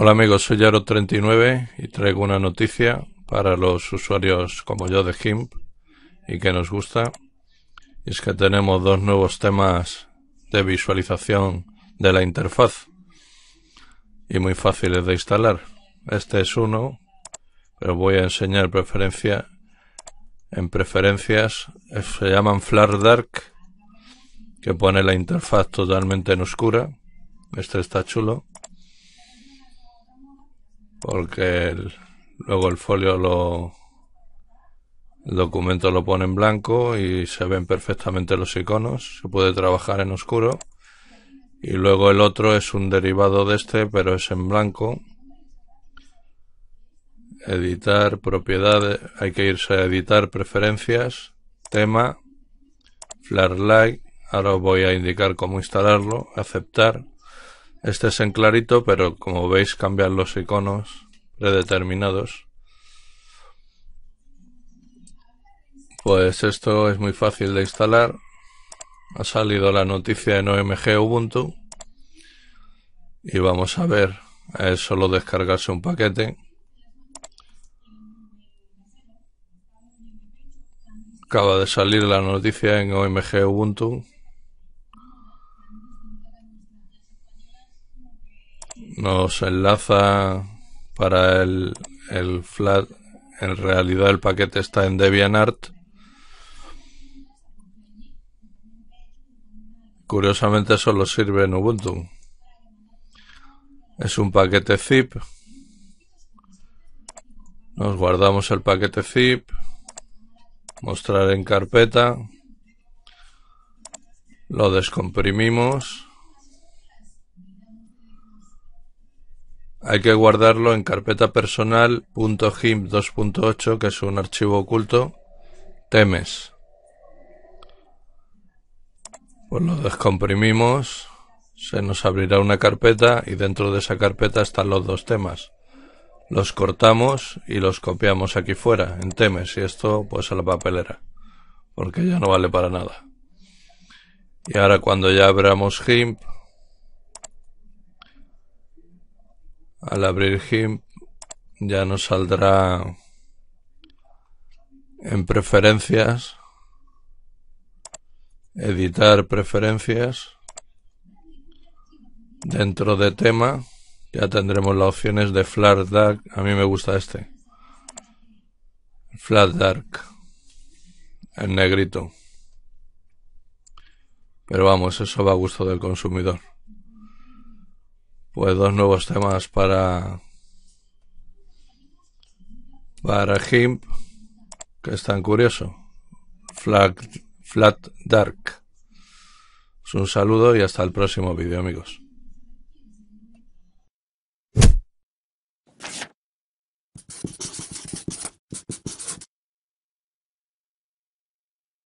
Hola amigos, soy Yaro39 y traigo una noticia para los usuarios como yo de GIMP y que nos gusta. es que tenemos dos nuevos temas de visualización de la interfaz y muy fáciles de instalar. Este es uno, pero voy a enseñar preferencia. En preferencias eh, se llaman Flare Dark, que pone la interfaz totalmente en oscura. Este está chulo porque luego el folio el documento lo pone en blanco y se ven perfectamente los iconos, se puede trabajar en oscuro y luego el otro es un derivado de este pero es en blanco. Editar propiedades, hay que irse a editar preferencias, tema, light. ahora os voy a indicar cómo instalarlo, aceptar este es en clarito, pero como veis cambian los iconos predeterminados. Pues esto es muy fácil de instalar. Ha salido la noticia en OMG Ubuntu. Y vamos a ver. Es solo descargarse un paquete. Acaba de salir la noticia en OMG Ubuntu nos enlaza para el, el flat. En realidad el paquete está en Art Curiosamente solo sirve en Ubuntu. Es un paquete zip. Nos guardamos el paquete zip. Mostrar en carpeta. Lo descomprimimos. Hay que guardarlo en carpeta personal 2.8, que es un archivo oculto. Temes. Pues lo descomprimimos. Se nos abrirá una carpeta y dentro de esa carpeta están los dos temas. Los cortamos y los copiamos aquí fuera, en temes, y esto pues a la papelera, porque ya no vale para nada. Y ahora cuando ya abramos GIMP, al abrir GIMP ya nos saldrá en preferencias editar preferencias dentro de tema ya tendremos las opciones de flat dark a mí me gusta este flat dark en negrito pero vamos eso va a gusto del consumidor pues dos nuevos temas para para que es tan curioso Flat, Flat Dark es un saludo y hasta el próximo vídeo amigos